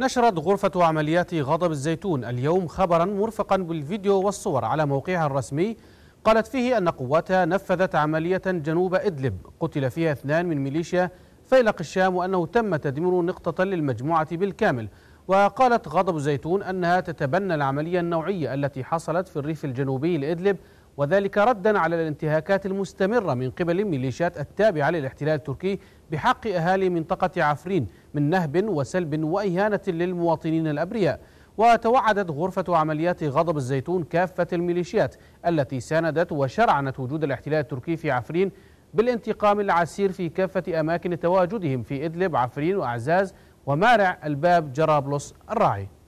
نشرت غرفة عمليات غضب الزيتون اليوم خبرا مرفقا بالفيديو والصور على موقعها الرسمي قالت فيه أن قواتها نفذت عملية جنوب إدلب قتل فيها اثنان من ميليشيا فيلق الشام وأنه تم تدمير نقطة للمجموعة بالكامل وقالت غضب زيتون أنها تتبنى العملية النوعية التي حصلت في الريف الجنوبي لإدلب وذلك ردا على الانتهاكات المستمرة من قبل الميليشيات التابعة للاحتلال التركي بحق أهالي منطقة عفرين من نهب وسلب وإهانة للمواطنين الأبرياء وتوعدت غرفة عمليات غضب الزيتون كافة الميليشيات التي ساندت وشرعنت وجود الاحتلال التركي في عفرين بالانتقام العسير في كافة أماكن تواجدهم في إدلب عفرين وأعزاز ومارع الباب جرابلس الراعي